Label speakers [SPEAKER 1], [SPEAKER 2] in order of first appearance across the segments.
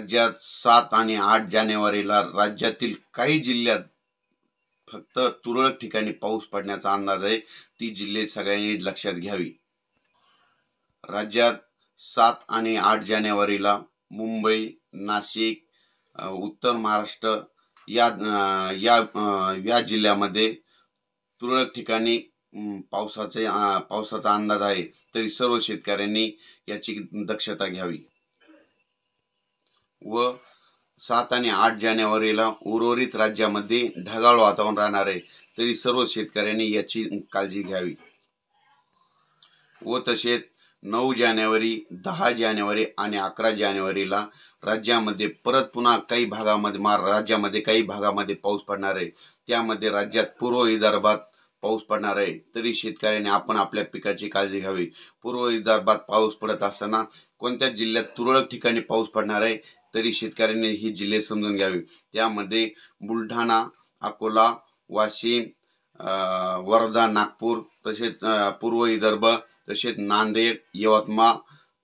[SPEAKER 1] राज्यात सात आणि आठ जानेवारीला राज्यातील काही जिल्ह्यात फक्त तुरळक ठिकाणी पाऊस पडण्याचा अंदाज आहे ती जिल्हे सगळ्यांनी लक्षात घ्यावी राज्यात सात आणि आठ जानेवारीला मुंबई नाशिक उत्तर महाराष्ट्र या या या जिल्ह्यामध्ये तुरळक ठिकाणी पावसाचे पावसाचा अंदाज आहे तरी सर्व शेतकऱ्यांनी याची दक्षता घ्यावी व सात आणि आठ जानेवारीला उर्वरित राज्यामध्ये ढगाळ वातावरण राहणार आहे तरी सर्व शेतकऱ्यांनी याची काळजी घ्यावी व तसेच नऊ जानेवारी दहा जानेवारी आणि अकरा जानेवारीला राज्यामध्ये परत पुन्हा काही भागामध्ये मा राज्यामध्ये काही भागामध्ये पाऊस पडणार आहे त्यामध्ये राज्यात पूर्व विदर्भात पाऊस पडणार आहे तरी शेतकऱ्यांनी आपण आपल्या पिकाची काळजी घ्यावी पूर्व विदर्भात पाऊस पडत असताना कोणत्या जिल्ह्यात तुरळक ठिकाणी पाऊस पडणार आहे तरी शेतकऱ्यांनी ही जिल्हे समजून घ्यावे त्यामध्ये बुलढाणा अकोला वाशिम वर्धा नागपूर तसेच पूर्व विदर्भ तसेच नांदेड यवतमाळ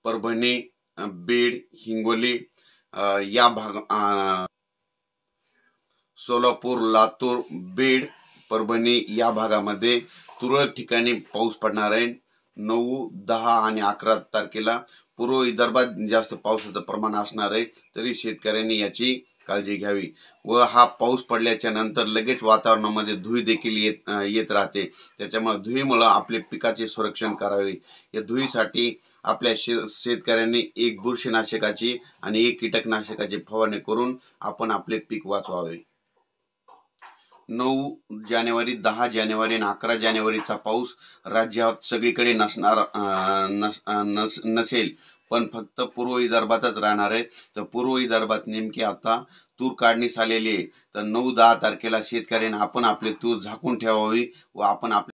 [SPEAKER 1] परभणी बीड हिंगोली या भाग सोलापूर लातूर बीड परभणी या भागामध्ये तुरळक ठिकाणी पाऊस पडणार आहे नऊ दहा आणि अकरा तारखेला पूर्व विदर्भात जास्त पावसाचं प्रमाण असणार आहे तरी शेतकऱ्यांनी याची काळजी घ्यावी व हा पाऊस पडल्याच्या नंतर लगेच वातावरणामध्ये धुई देखील येत येत राहते त्याच्यामुळे धुईमुळं आपले पिकाचे संरक्षण करावे या धुईसाठी आपल्या शे शेतकऱ्यांनी एक बुरशीनाशकाची आणि एक कीटकनाशकाची फवारणी करून आपण आपले पीक वाचवावे नऊ जानेवारी दहा जानेवारी आणि अकरा जानेवारीचा पाऊस राज्यात सगळीकडे नसणार नस नसेल पण फक्त पूर्व विदर्भातच राहणार आहे तर पूर्व विदर्भात नेमकी आता तूर काढणीस आलेली आहे तर नऊ दहा तारखेला शेतकऱ्यांनी आपण आपले तूर झाकून ठेवावी व आपण आपले